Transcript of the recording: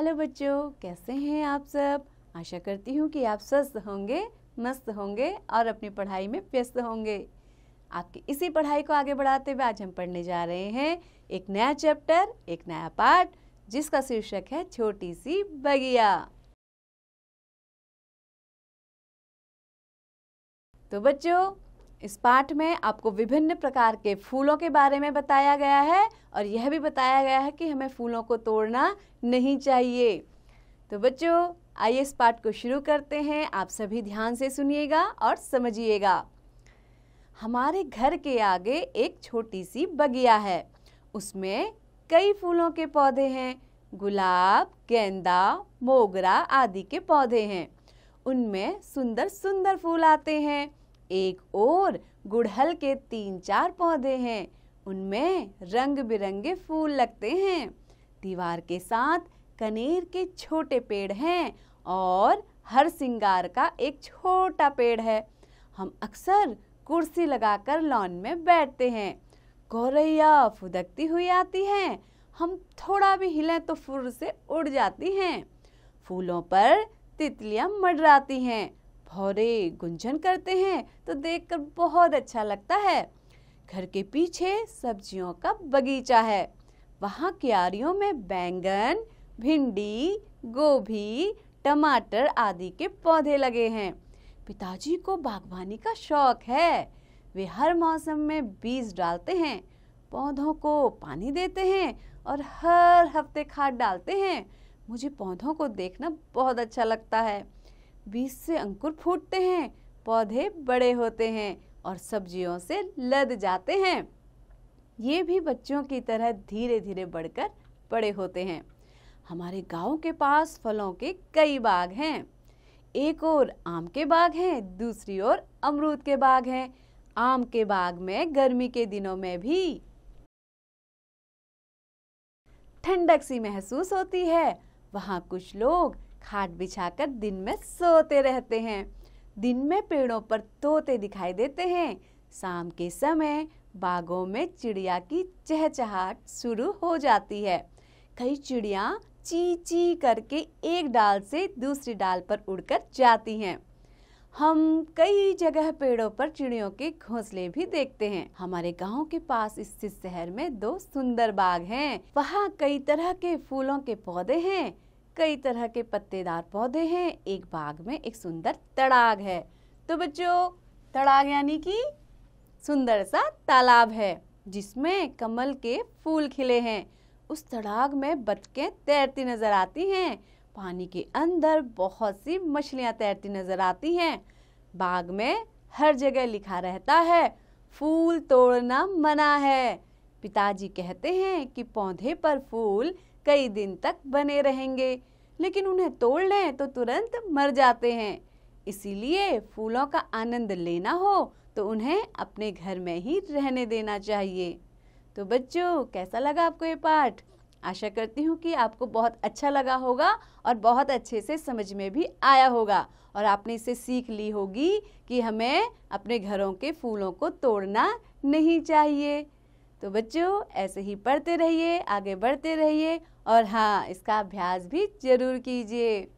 Hello बच्चों कैसे हैं आप सब आशा करती हूँ कि आप स्वस्थ होंगे मस्त होंगे और अपनी पढ़ाई में व्यस्त होंगे आपकी इसी पढ़ाई को आगे बढ़ाते हुए आज हम पढ़ने जा रहे हैं एक नया चैप्टर एक नया पाठ जिसका शीर्षक है छोटी सी बगिया तो बच्चों इस पाठ में आपको विभिन्न प्रकार के फूलों के बारे में बताया गया है और यह भी बताया गया है कि हमें फूलों को तोड़ना नहीं चाहिए तो बच्चों आइए इस पाठ को शुरू करते हैं आप सभी ध्यान से सुनिएगा और समझिएगा हमारे घर के आगे एक छोटी सी बगिया है उसमें कई फूलों के पौधे हैं गुलाब गेंदा मोगरा आदि के पौधे हैं उनमें सुंदर सुंदर फूल आते हैं एक ओर गुड़हल के तीन चार पौधे हैं उनमें रंग बिरंगे फूल लगते हैं दीवार के साथ कनेर के छोटे पेड़ हैं और हर सिंगार का एक छोटा पेड़ है हम अक्सर कुर्सी लगाकर लॉन में बैठते हैं गौरैया फुदकती हुई आती हैं हम थोड़ा भी हिलें तो फुर से उड़ जाती हैं फूलों पर तितलियां मडराती हैं भौरे गुंजन करते हैं तो देखकर बहुत अच्छा लगता है घर के पीछे सब्जियों का बगीचा है वहाँ क्यारियों में बैंगन भिंडी गोभी टमाटर आदि के पौधे लगे हैं पिताजी को बागवानी का शौक है वे हर मौसम में बीज डालते हैं पौधों को पानी देते हैं और हर हफ्ते खाद डालते हैं मुझे पौधों को देखना बहुत अच्छा लगता है बीज से अंकुर फूटते हैं पौधे बड़े होते हैं और सब्जियों से लद जाते हैं ये भी बच्चों की तरह धीरे धीरे बढ़कर बड़े होते हैं हमारे गांव के पास फलों के कई बाग हैं एक ओर आम के बाग हैं दूसरी ओर अमरूद के बाग हैं आम के बाग में गर्मी के दिनों में भी ठंडक सी महसूस होती है वहाँ कुछ लोग खाट बिछाकर दिन में सोते रहते हैं दिन में पेड़ों पर तोते दिखाई देते हैं शाम के समय बागों में चिड़िया की चहचहाट शुरू हो जाती है कई चिड़िया ची ची करके एक डाल से दूसरी डाल पर उड़कर जाती हैं हम कई जगह पेड़ों पर चिड़ियों के घोंसले भी देखते हैं हमारे गांव के पास स्थित शहर में दो सुंदर बाग हैं। वहाँ कई तरह के फूलों के पौधे हैं कई तरह के पत्तेदार पौधे हैं एक बाग में एक सुंदर तड़ाग है तो बच्चों तड़ाग यानी कि सुंदर सा तालाब है जिसमें कमल के फूल खिले हैं उस तड़ाग में बतखें तैरती नजर आती हैं पानी के अंदर बहुत सी मछलियाँ तैरती नजर आती हैं बाग में हर जगह लिखा रहता है फूल तोड़ना मना है पिताजी कहते हैं कि पौधे पर फूल कई दिन तक बने रहेंगे लेकिन उन्हें तोड़ लें तो तुरंत मर जाते हैं इसीलिए फूलों का आनंद लेना हो तो उन्हें अपने घर में ही रहने देना चाहिए तो बच्चों कैसा लगा आपको ये पाठ आशा करती हूँ कि आपको बहुत अच्छा लगा होगा और बहुत अच्छे से समझ में भी आया होगा और आपने इसे सीख ली होगी कि हमें अपने घरों के फूलों को तोड़ना नहीं चाहिए तो बच्चों ऐसे ही पढ़ते रहिए आगे बढ़ते रहिए और हाँ इसका अभ्यास भी जरूर कीजिए